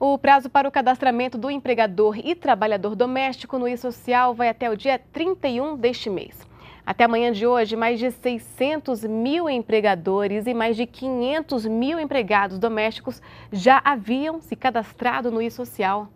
O prazo para o cadastramento do empregador e trabalhador doméstico no eSocial vai até o dia 31 deste mês. Até amanhã de hoje, mais de 600 mil empregadores e mais de 500 mil empregados domésticos já haviam se cadastrado no eSocial.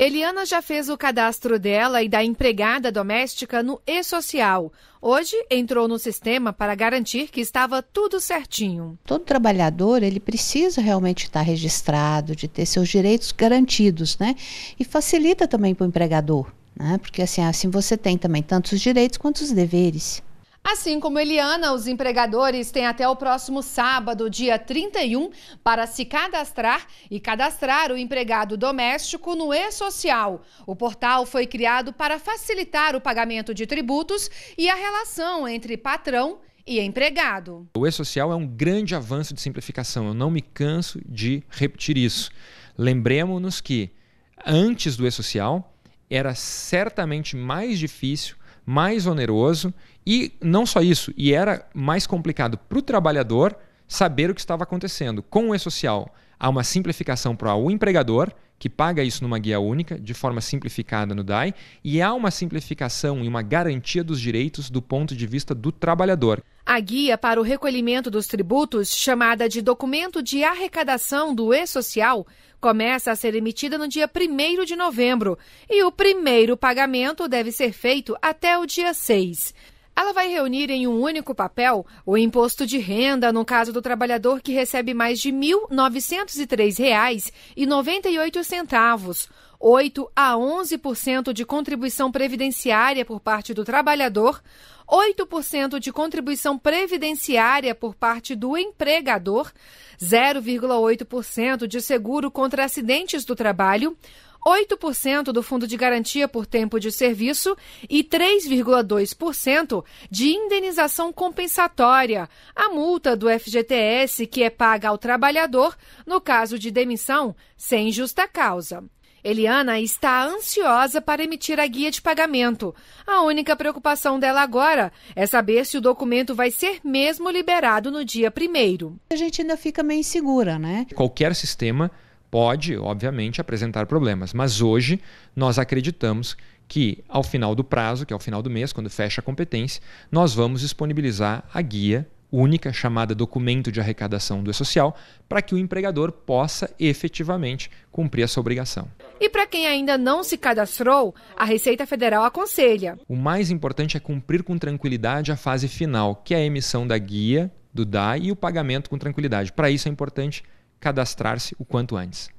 Eliana já fez o cadastro dela e da empregada doméstica no e-social. Hoje entrou no sistema para garantir que estava tudo certinho. Todo trabalhador, ele precisa realmente estar registrado, de ter seus direitos garantidos, né? E facilita também para o empregador, né? Porque assim, assim você tem também tanto os direitos quanto os deveres. Assim como Eliana, os empregadores têm até o próximo sábado, dia 31, para se cadastrar e cadastrar o empregado doméstico no E-Social. O portal foi criado para facilitar o pagamento de tributos e a relação entre patrão e empregado. O E-Social é um grande avanço de simplificação, eu não me canso de repetir isso. Lembremos-nos que antes do E-Social era certamente mais difícil mais oneroso e não só isso, e era mais complicado para o trabalhador saber o que estava acontecendo. Com o e-social, há uma simplificação para o empregador, que paga isso numa guia única, de forma simplificada no DAI, e há uma simplificação e uma garantia dos direitos do ponto de vista do trabalhador. A guia para o recolhimento dos tributos, chamada de Documento de Arrecadação do E-Social, começa a ser emitida no dia 1 de novembro e o primeiro pagamento deve ser feito até o dia 6. Ela vai reunir em um único papel o imposto de renda no caso do trabalhador que recebe mais de R$ 1.903,98, 8 a 11% de contribuição previdenciária por parte do trabalhador, 8% de contribuição previdenciária por parte do empregador, 0,8% de seguro contra acidentes do trabalho, 8% do Fundo de Garantia por Tempo de Serviço e 3,2% de indenização compensatória, a multa do FGTS que é paga ao trabalhador no caso de demissão sem justa causa. Eliana está ansiosa para emitir a guia de pagamento. A única preocupação dela agora é saber se o documento vai ser mesmo liberado no dia primeiro. A gente ainda fica meio insegura, né? Qualquer sistema Pode, obviamente, apresentar problemas, mas hoje nós acreditamos que ao final do prazo, que é ao final do mês, quando fecha a competência, nós vamos disponibilizar a guia única chamada documento de arrecadação do E-Social, para que o empregador possa efetivamente cumprir essa obrigação. E para quem ainda não se cadastrou, a Receita Federal aconselha. O mais importante é cumprir com tranquilidade a fase final, que é a emissão da guia do DAE e o pagamento com tranquilidade. Para isso é importante cadastrar-se o quanto antes.